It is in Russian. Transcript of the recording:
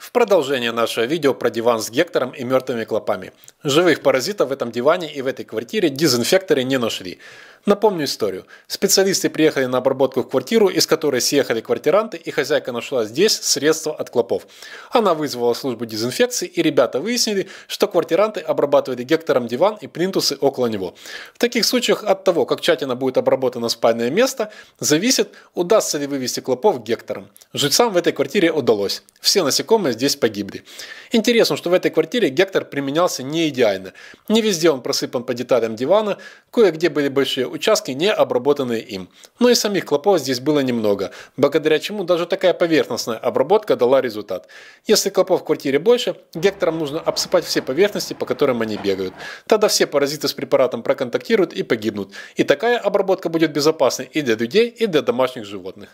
В продолжение нашего видео про диван с Гектором и мертвыми клопами. Живых паразитов в этом диване и в этой квартире дезинфекторы не нашли. Напомню историю. Специалисты приехали на обработку в квартиру, из которой съехали квартиранты, и хозяйка нашла здесь средства от клопов. Она вызвала службу дезинфекции, и ребята выяснили, что квартиранты обрабатывали гектором диван и плинтусы около него. В таких случаях от того, как тщательно будет обработано спальное место, зависит, удастся ли вывести клопов гектором. Жильцам в этой квартире удалось. Все насекомые здесь погибли. Интересно, что в этой квартире гектор применялся не идеально. Не везде он просыпан по деталям дивана, кое-где были большие участки не обработанные им. Но ну и самих клопов здесь было немного, благодаря чему даже такая поверхностная обработка дала результат. Если клопов в квартире больше, вектором нужно обсыпать все поверхности, по которым они бегают. Тогда все паразиты с препаратом проконтактируют и погибнут. И такая обработка будет безопасной и для людей, и для домашних животных.